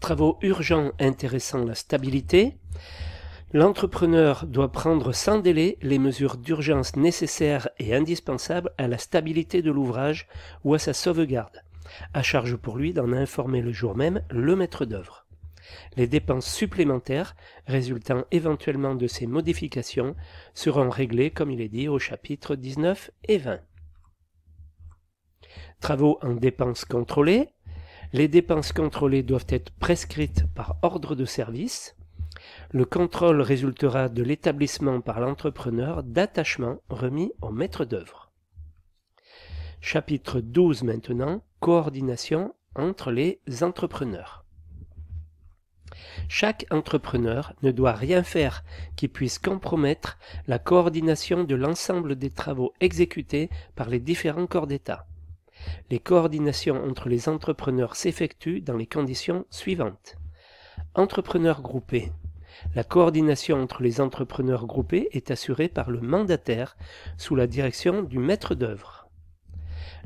Travaux urgents intéressant la stabilité. L'entrepreneur doit prendre sans délai les mesures d'urgence nécessaires et indispensables à la stabilité de l'ouvrage ou à sa sauvegarde, à charge pour lui d'en informer le jour même le maître d'œuvre. Les dépenses supplémentaires résultant éventuellement de ces modifications seront réglées, comme il est dit, au chapitre 19 et 20. Travaux en dépenses contrôlées. Les dépenses contrôlées doivent être prescrites par ordre de service. Le contrôle résultera de l'établissement par l'entrepreneur d'attachement remis au maître d'œuvre. Chapitre 12 maintenant, coordination entre les entrepreneurs. Chaque entrepreneur ne doit rien faire qui puisse compromettre la coordination de l'ensemble des travaux exécutés par les différents corps d'État. Les coordinations entre les entrepreneurs s'effectuent dans les conditions suivantes. Entrepreneurs groupés. La coordination entre les entrepreneurs groupés est assurée par le mandataire sous la direction du maître d'œuvre.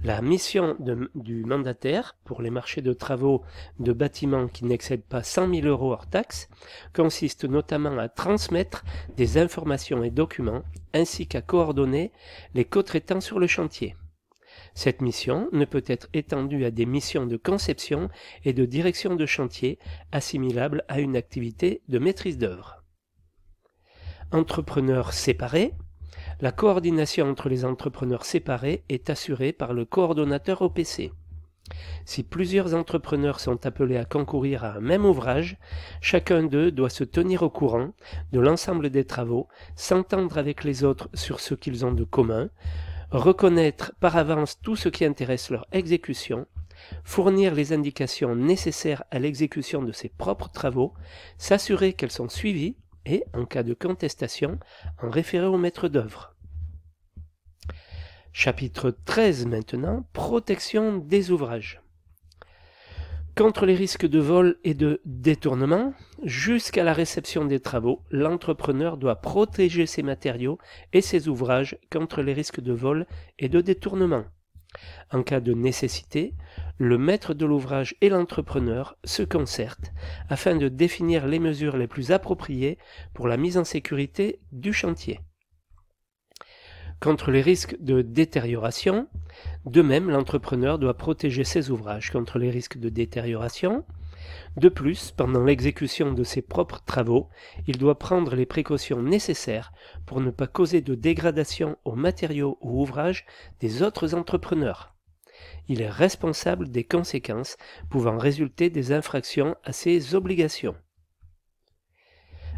La mission du mandataire pour les marchés de travaux de bâtiments qui n'excèdent pas 100 000 euros hors taxes consiste notamment à transmettre des informations et documents ainsi qu'à coordonner les co-traitants sur le chantier. Cette mission ne peut être étendue à des missions de conception et de direction de chantier assimilables à une activité de maîtrise d'œuvre. Entrepreneurs séparés, la coordination entre les entrepreneurs séparés est assurée par le coordonnateur OPC. Si plusieurs entrepreneurs sont appelés à concourir à un même ouvrage, chacun d'eux doit se tenir au courant de l'ensemble des travaux, s'entendre avec les autres sur ce qu'ils ont de commun, reconnaître par avance tout ce qui intéresse leur exécution, fournir les indications nécessaires à l'exécution de ses propres travaux, s'assurer qu'elles sont suivies et, en cas de contestation, en référer au maître d'œuvre. Chapitre 13 maintenant, protection des ouvrages. Contre les risques de vol et de détournement, jusqu'à la réception des travaux, l'entrepreneur doit protéger ses matériaux et ses ouvrages contre les risques de vol et de détournement. En cas de nécessité, le maître de l'ouvrage et l'entrepreneur se concertent afin de définir les mesures les plus appropriées pour la mise en sécurité du chantier contre les risques de détérioration. De même, l'entrepreneur doit protéger ses ouvrages contre les risques de détérioration. De plus, pendant l'exécution de ses propres travaux, il doit prendre les précautions nécessaires pour ne pas causer de dégradation aux matériaux ou ouvrages des autres entrepreneurs. Il est responsable des conséquences pouvant résulter des infractions à ses obligations.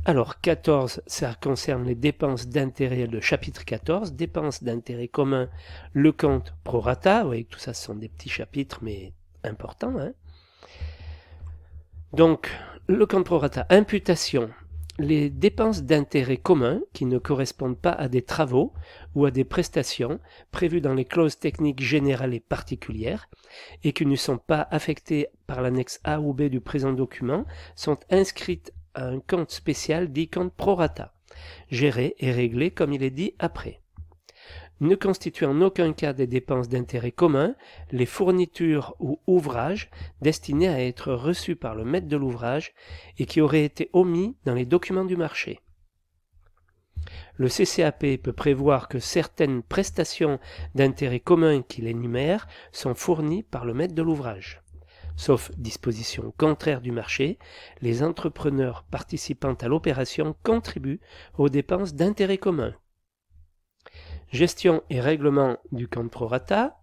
Alors 14, ça concerne les dépenses d'intérêt, le chapitre 14, dépenses d'intérêt commun, le compte prorata, vous tout ça ce sont des petits chapitres mais importants. Hein Donc le compte prorata, imputation, les dépenses d'intérêt commun qui ne correspondent pas à des travaux ou à des prestations prévues dans les clauses techniques générales et particulières et qui ne sont pas affectées par l'annexe A ou B du présent document sont inscrites à un compte spécial dit compte prorata, géré et réglé comme il est dit après. Ne constituent en aucun cas des dépenses d'intérêt commun les fournitures ou ouvrages destinés à être reçus par le maître de l'ouvrage et qui auraient été omis dans les documents du marché. Le CCAP peut prévoir que certaines prestations d'intérêt commun qu'il énumère sont fournies par le maître de l'ouvrage. Sauf disposition contraire du marché, les entrepreneurs participant à l'opération contribuent aux dépenses d'intérêt commun. Gestion et règlement du compte prorata.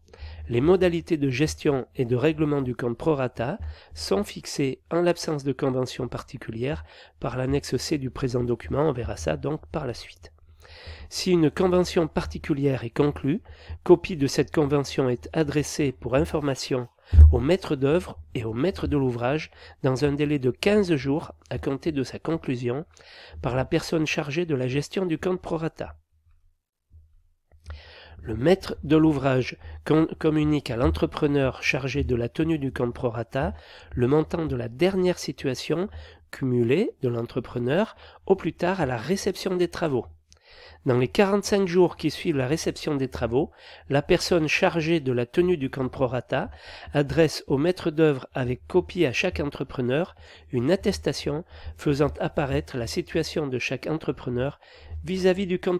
Les modalités de gestion et de règlement du compte prorata sont fixées en l'absence de convention particulière par l'annexe C du présent document. On verra ça donc par la suite. Si une convention particulière est conclue, copie de cette convention est adressée pour information au maître d'œuvre et au maître de l'ouvrage dans un délai de 15 jours à compter de sa conclusion par la personne chargée de la gestion du compte prorata. Le maître de l'ouvrage communique à l'entrepreneur chargé de la tenue du compte prorata le montant de la dernière situation cumulée de l'entrepreneur au plus tard à la réception des travaux. Dans les 45 jours qui suivent la réception des travaux, la personne chargée de la tenue du camp prorata adresse au maître d'œuvre avec copie à chaque entrepreneur une attestation faisant apparaître la situation de chaque entrepreneur vis-à-vis du camp